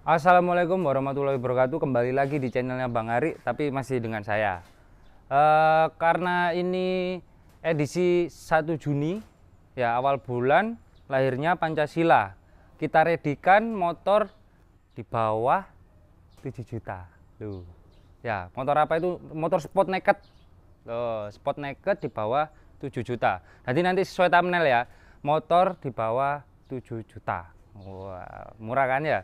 Assalamualaikum warahmatullahi wabarakatuh. Kembali lagi di channelnya Bang Ari, tapi masih dengan saya. E, karena ini edisi 1 Juni, ya awal bulan lahirnya Pancasila. Kita redikan motor di bawah 7 juta. Loh. Ya, motor apa itu? Motor sport naked. Loh, sport naked di bawah 7 juta. Nanti nanti sesuai thumbnail ya. Motor di bawah 7 juta. Wah, murah kan ya?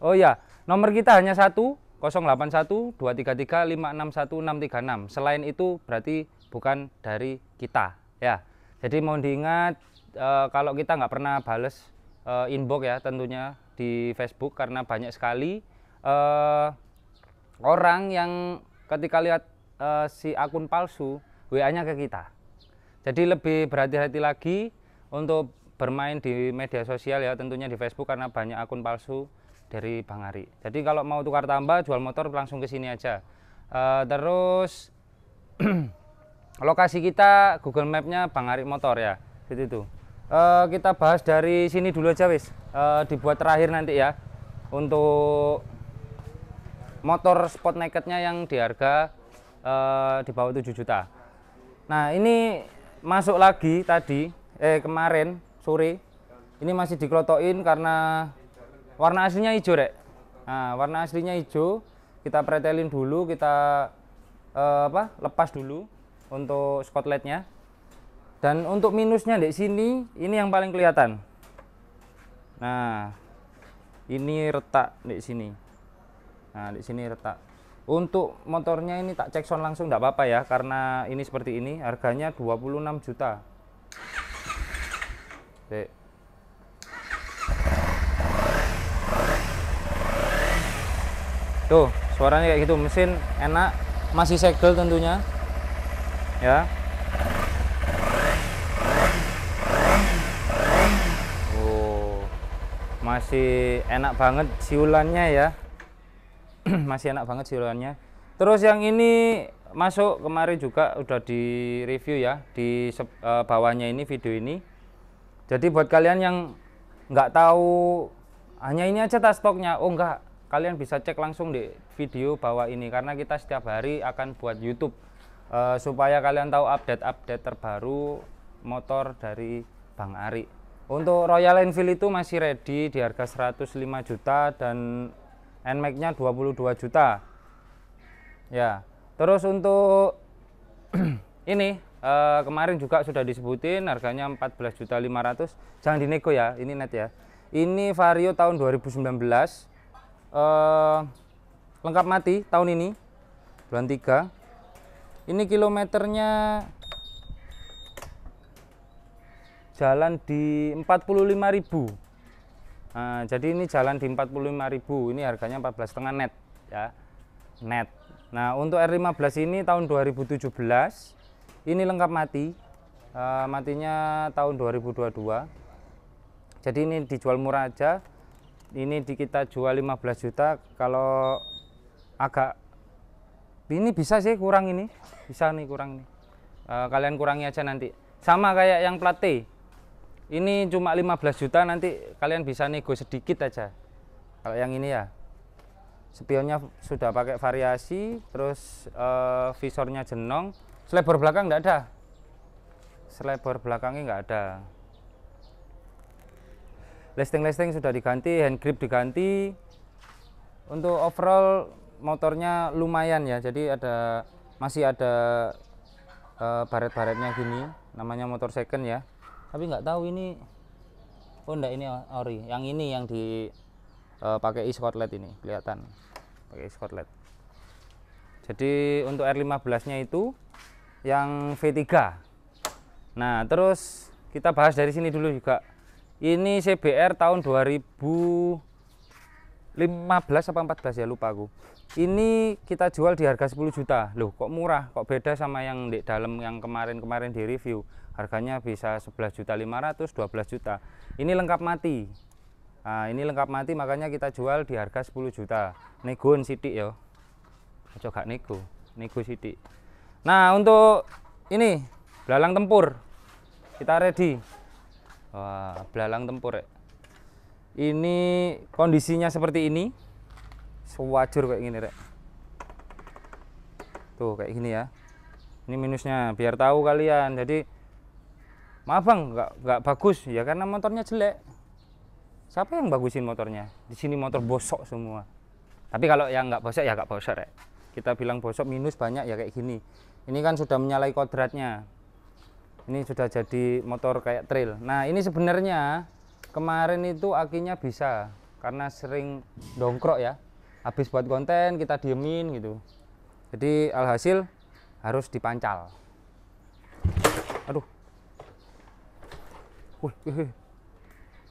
Oh iya nomor kita hanya satu 081 233 enam Selain itu berarti bukan dari kita ya. Jadi mau diingat e, kalau kita nggak pernah bales e, inbox ya tentunya di Facebook karena banyak sekali e, orang yang ketika lihat e, si akun palsu WA-nya ke kita. Jadi lebih berhati-hati lagi untuk bermain di media sosial ya tentunya di Facebook karena banyak akun palsu dari Bang Ari. Jadi kalau mau tukar tambah jual motor langsung ke sini aja. Uh, terus lokasi kita Google Mapnya Bang Ari Motor ya, gitu itu. Uh, eh, kita bahas dari sini dulu aja wis. Uh, dibuat terakhir nanti ya untuk motor spot nakednya yang di harga uh, di bawah 7 juta. Nah ini masuk lagi tadi eh kemarin sore ini masih dikelotokin karena warna aslinya hijau rek nah, warna aslinya hijau kita pretelin dulu kita eh, apa lepas dulu untuk skotletnya dan untuk minusnya di sini ini yang paling kelihatan nah ini retak di sini nah di sini retak untuk motornya ini tak cek sound langsung tidak apa-apa ya karena ini seperti ini harganya 26 juta Dek. tuh suaranya kayak gitu mesin enak masih segel tentunya ya oh masih enak banget siulannya ya masih enak banget siulannya terus yang ini masuk kemarin juga udah di review ya di uh, bawahnya ini video ini jadi buat kalian yang nggak tahu hanya ini aja tas stoknya oh enggak kalian bisa cek langsung di video bawah ini karena kita setiap hari akan buat YouTube uh, supaya kalian tahu update-update terbaru motor dari Bang Ari. Untuk Royal Enfield itu masih ready di harga 105 juta dan NMAX-nya 22 juta. Ya. Terus untuk ini uh, kemarin juga sudah disebutin harganya 14.500. Jangan dinego ya, ini net ya. Ini Vario tahun 2019 eh, lengkap mati tahun ini bulan 3 ini kilometernya jalan di 45.000 Nah, jadi ini jalan di 45.000 ini harganya 14,5 net ya net nah untuk R15 ini tahun 2017 ini lengkap mati uh, matinya tahun 2022 jadi ini dijual murah aja ini di kita jual 15 juta kalau agak ini bisa sih kurang ini bisa nih kurang ini. e, kalian kurangi aja nanti sama kayak yang T ini cuma 15 juta nanti kalian bisa nego sedikit aja kalau yang ini ya spionnya sudah pakai variasi terus e, visornya jenong selebar belakang enggak ada selebar belakangnya enggak ada Listing-listing sudah diganti, hand grip diganti. Untuk overall motornya lumayan ya. Jadi ada masih ada uh, baret-baretnya gini. Namanya motor second ya. Tapi nggak tahu ini Oh enggak ini ori. Yang ini yang di uh, pakai ini kelihatan. Pakai e iskorlet. Jadi untuk R15-nya itu yang V3. Nah, terus kita bahas dari sini dulu juga ini CBR tahun 2015 apa 14 ya lupa aku. Ini kita jual di harga 10 juta. Loh, kok murah? Kok beda sama yang di dalam yang kemarin-kemarin di review. Harganya bisa 11 juta 500, 12 juta. Ini lengkap mati. Nah, ini lengkap mati makanya kita jual di harga 10 juta. Negoin sidik ya. Coba nego, nego sidik. Nah, untuk ini belalang tempur kita ready Wah, belalang tempur. ya. Ini kondisinya seperti ini. Sewajur kayak gini, Rek. Tuh, kayak gini ya. Ini minusnya, biar tahu kalian. Jadi maaf Bang, nggak nggak bagus ya karena motornya jelek. Siapa yang bagusin motornya? Di sini motor bosok semua. Tapi kalau yang nggak bosok ya nggak bosok, Rek. Kita bilang bosok minus banyak ya kayak gini. Ini kan sudah menyalahi kodratnya ini sudah jadi motor kayak trail nah ini sebenarnya kemarin itu akinya bisa karena sering dongkrok ya habis buat konten kita diemin gitu jadi alhasil harus dipancal aduh wih,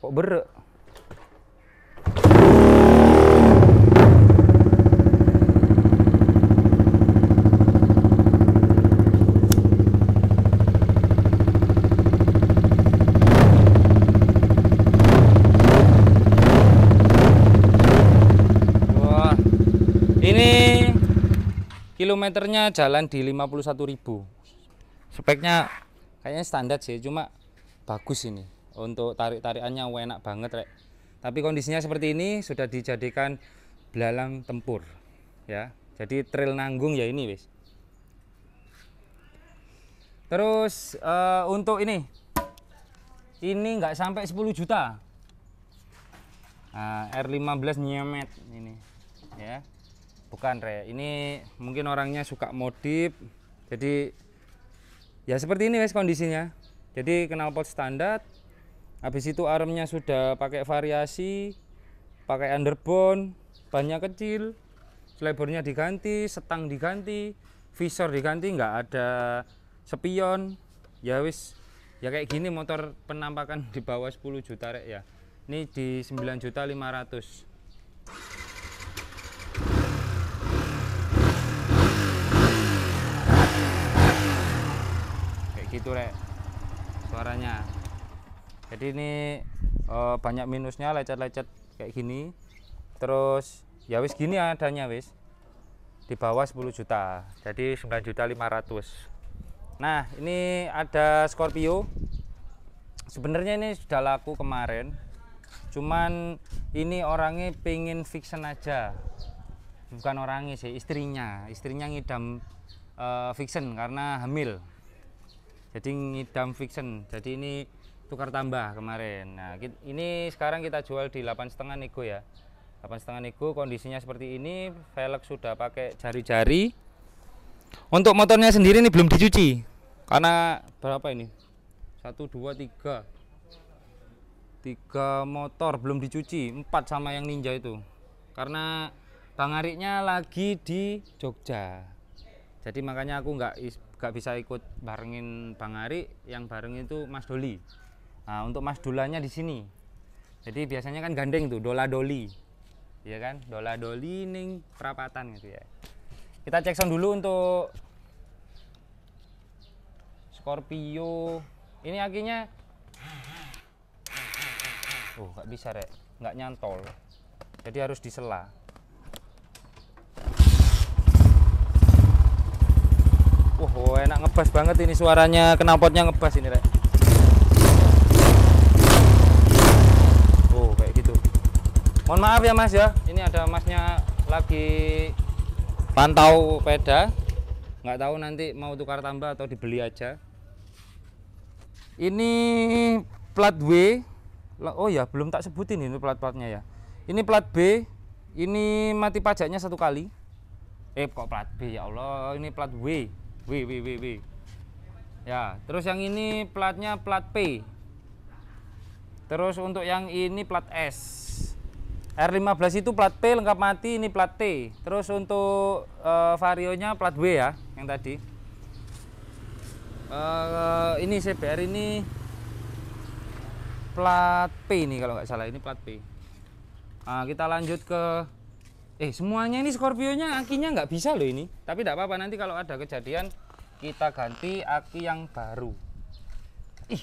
kok berat kilometernya jalan di 51 ribu speknya kayaknya standar sih cuma bagus ini untuk tarik-tarikannya enak banget rek tapi kondisinya seperti ini sudah dijadikan belalang tempur ya jadi trail nanggung ya ini wis terus uh, untuk ini ini nggak sampai 10 juta nah, R15 nyemet ini ya bukan re ini mungkin orangnya suka modif jadi ya seperti ini guys kondisinya jadi knalpot standar habis itu armnya sudah pakai variasi pakai underbone bannya kecil selebornya diganti setang diganti visor diganti nggak ada spion ya wis ya kayak gini motor penampakan di bawah 10 juta rek ya ini di 9 juta 500 gitu rek suaranya jadi ini uh, banyak minusnya lecet-lecet kayak gini terus ya wis gini adanya wis di bawah 10 juta jadi 9 juta 500 nah ini ada Scorpio sebenarnya ini sudah laku kemarin cuman ini orangnya pengen fiction aja bukan orangnya sih istrinya istrinya ngidam uh, eh, fiction karena hamil jadi ngidam fiction jadi ini tukar tambah kemarin nah ini sekarang kita jual di delapan setengah nego ya delapan setengah nego kondisinya seperti ini velg sudah pakai jari-jari untuk motornya sendiri ini belum dicuci karena berapa ini 1, 2, 3 3 motor belum dicuci 4 sama yang ninja itu karena Bang Ariknya lagi di Jogja jadi makanya aku nggak gak bisa ikut barengin Bang Ari yang bareng itu Mas Doli nah, untuk Mas Dolanya di sini jadi biasanya kan gandeng tuh Dola Doli ya kan Dola Doli ning perapatan gitu ya kita cek sound dulu untuk Scorpio ini akinya. oh gak bisa rek nggak nyantol jadi harus disela Wah, wow, enak ngebas banget ini suaranya Kenapotnya ngebas ini, Rek. Oh, kayak gitu. Mohon maaf ya, Mas ya. Ini ada Masnya lagi pantau peda. Nggak tahu nanti mau tukar tambah atau dibeli aja. Ini plat W. Oh ya, belum tak sebutin ini plat-platnya ya. Ini plat B. Ini mati pajaknya satu kali. Eh kok plat B ya Allah, ini plat W. W W W W ya terus yang ini platnya plat P terus untuk yang ini plat S R15 itu plat P lengkap mati ini plat T terus untuk uh, varionya plat W ya yang tadi uh, ini CBR ini plat P ini kalau nggak salah ini plat P nah, kita lanjut ke eh semuanya ini Scorpio-nya akinya nggak bisa loh ini tapi tidak apa-apa nanti kalau ada kejadian kita ganti aki yang baru ih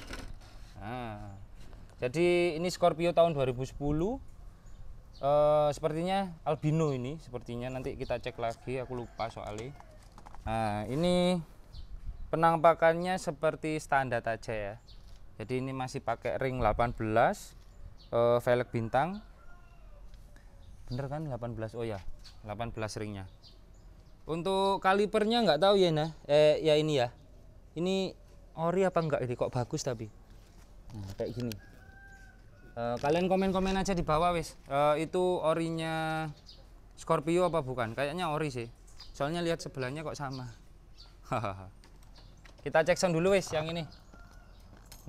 nah, jadi ini Scorpio tahun 2010 E, eh, sepertinya albino ini sepertinya nanti kita cek lagi aku lupa soalnya nah ini penampakannya seperti standar aja ya jadi ini masih pakai ring 18 e, eh, velg bintang bener kan 18 oh ya 18 ringnya untuk kalipernya nggak tahu ya nah eh ya ini ya ini ori apa enggak ini kok bagus tapi nah, kayak gini uh, kalian komen-komen aja di bawah wis uh, itu orinya Scorpio apa bukan kayaknya ori sih soalnya lihat sebelahnya kok sama kita cek sound dulu wis yang ini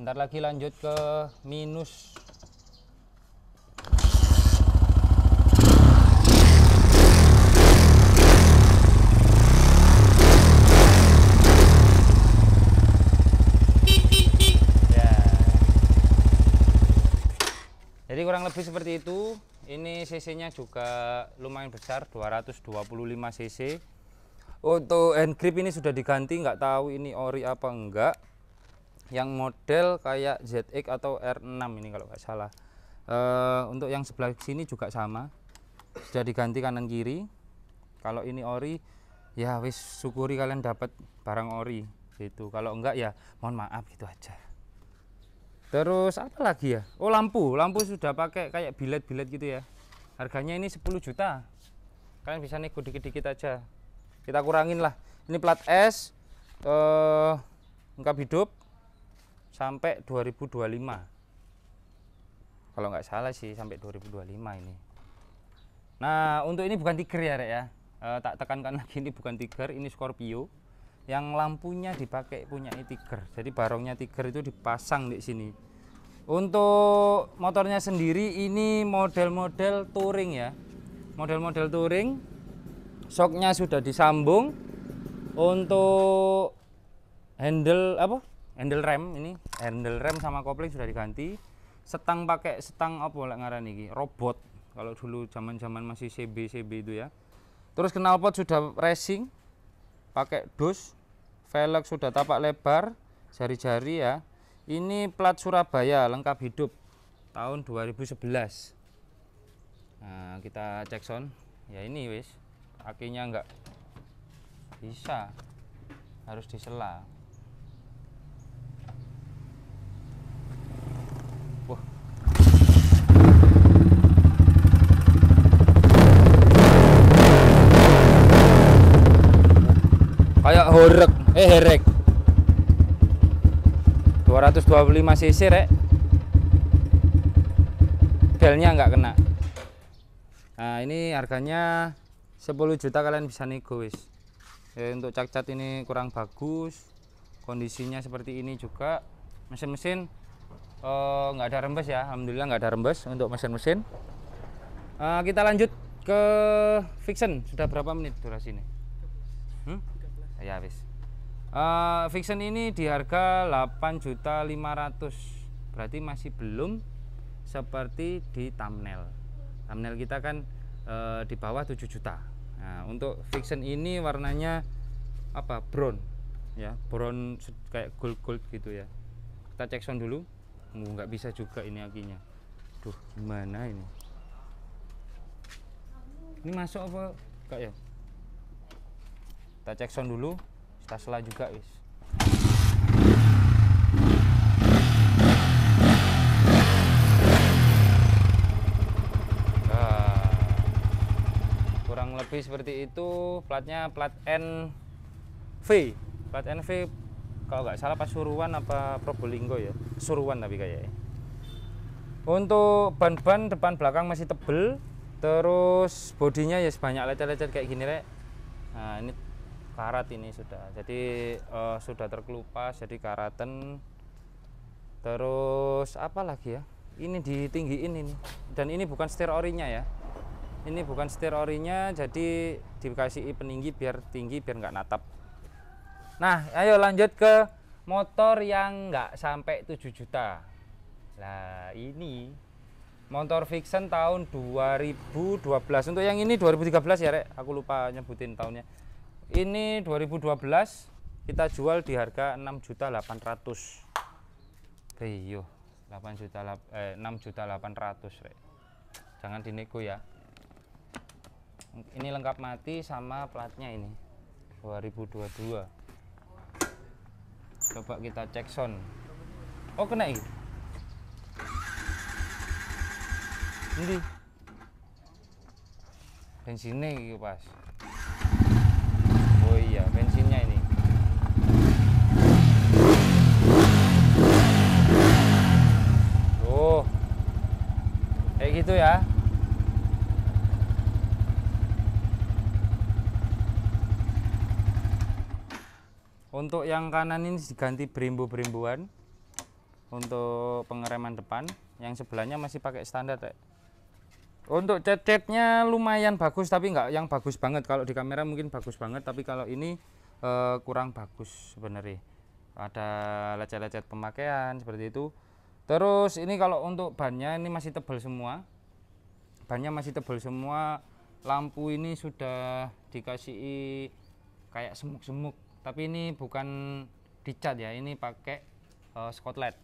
ntar lagi lanjut ke minus Tapi lebih seperti itu ini cc-nya juga lumayan besar 225 cc untuk hand grip ini sudah diganti nggak tahu ini ori apa enggak yang model kayak ZX atau R6 ini kalau nggak salah uh, untuk yang sebelah sini juga sama sudah diganti kanan kiri kalau ini ori ya wis syukuri kalian dapat barang ori gitu kalau enggak ya mohon maaf gitu aja Terus apa lagi ya? Oh lampu, lampu sudah pakai kayak bilet-bilet gitu ya. Harganya ini 10 juta. Kalian bisa nego dikit-dikit aja. Kita kurangin lah. Ini plat S eh hidup sampai 2025. Kalau nggak salah sih sampai 2025 ini. Nah, untuk ini bukan tiger ya, Rek ya. E, tak tekankan lagi ini bukan tiger, ini Scorpio yang lampunya dipakai punya Tiger. Jadi barongnya Tiger itu dipasang di sini. Untuk motornya sendiri ini model-model touring ya. Model-model touring. Soknya sudah disambung. Untuk handle apa? Handle rem ini, handle rem sama kopling sudah diganti. Setang pakai setang apa lek ngaran iki? Robot. Kalau dulu zaman-zaman masih CB CB itu ya. Terus knalpot sudah racing pakai dus velg sudah tapak lebar jari-jari ya ini plat Surabaya lengkap hidup tahun 2011 nah kita cek sound ya ini wis akinya enggak bisa harus disela wah kayak horek eh herek 225 cc rek belnya nggak kena nah ini harganya 10 juta kalian bisa nego wis ya, untuk cat ini kurang bagus kondisinya seperti ini juga mesin-mesin eh, nggak -mesin, ada rembes ya Alhamdulillah nggak ada rembes untuk mesin-mesin uh, kita lanjut ke fiction sudah berapa menit durasi ini? hmm? ya wis uh, Vixen ini di harga 8.500 berarti masih belum seperti di thumbnail thumbnail kita kan uh, di bawah 7 juta nah, untuk Vixen ini warnanya apa brown ya brown kayak gold gold gitu ya kita cek sound dulu uh, nggak bisa juga ini akinya duh gimana ini ini masuk apa kak ya kita cek sound dulu Tesla juga wis ah. kurang lebih seperti itu platnya plat NV plat NV kalau nggak salah Pasuruan apa Probolinggo ya Suruan tapi kayaknya untuk ban-ban depan belakang masih tebel terus bodinya ya sebanyak lecet-lecet kayak gini rek nah ini karat ini sudah jadi uh, sudah terkelupas jadi karaten, terus apa lagi ya ini ditinggiin ini dan ini bukan setir orinya ya ini bukan setir orinya jadi dikasih peninggi biar tinggi biar nggak natap nah ayo lanjut ke motor yang nggak sampai 7 juta nah ini motor fiction tahun 2012 untuk yang ini 2013 ya rek aku lupa nyebutin tahunnya ini 2012 kita jual di harga 6 juta 800 Rio 8 juta eh 6 juta 800 re. Jangan dinego ya. Ini lengkap mati sama platnya ini. 2022. Coba kita cek sound. Oh, kena ini. Ini. Bensinnya iki pas ya bensinnya ini tuh kayak gitu ya Untuk yang kanan ini diganti berimbu-berimbuan untuk pengereman depan. Yang sebelahnya masih pakai standar, ya. Untuk cat lumayan bagus tapi enggak yang bagus banget. Kalau di kamera mungkin bagus banget tapi kalau ini uh, kurang bagus sebenarnya. Ada lecet-lecet pemakaian seperti itu. Terus ini kalau untuk bannya ini masih tebal semua. Bannya masih tebal semua. Lampu ini sudah dikasih kayak semuk-semuk tapi ini bukan dicat ya. Ini pakai uh, eh, skotlet.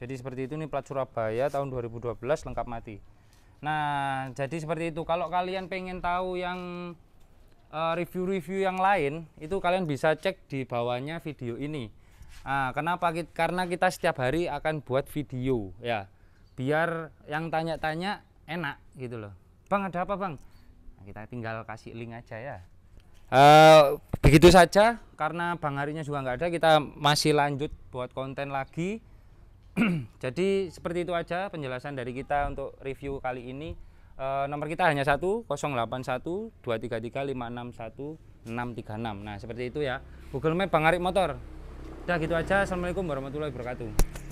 Jadi seperti itu nih plat Surabaya tahun 2012 lengkap mati. Nah, jadi seperti itu. Kalau kalian pengen tahu yang eh, review-review uh, yang lain, itu kalian bisa cek di bawahnya video ini. Nah, kenapa? Karena kita setiap hari akan buat video, ya. Biar yang tanya-tanya enak gitu loh. Bang, ada apa, Bang? Nah, kita tinggal kasih link aja ya. Uh, begitu saja karena Bang Harinya juga nggak ada, kita masih lanjut buat konten lagi. Jadi seperti itu aja penjelasan dari kita untuk review kali ini. E, nomor kita hanya satu delapan satu dua tiga tiga lima enam 081 233 561 enam Nah, seperti itu ya. Google Map Bang Arik Motor. Udah gitu aja. Assalamualaikum warahmatullahi wabarakatuh.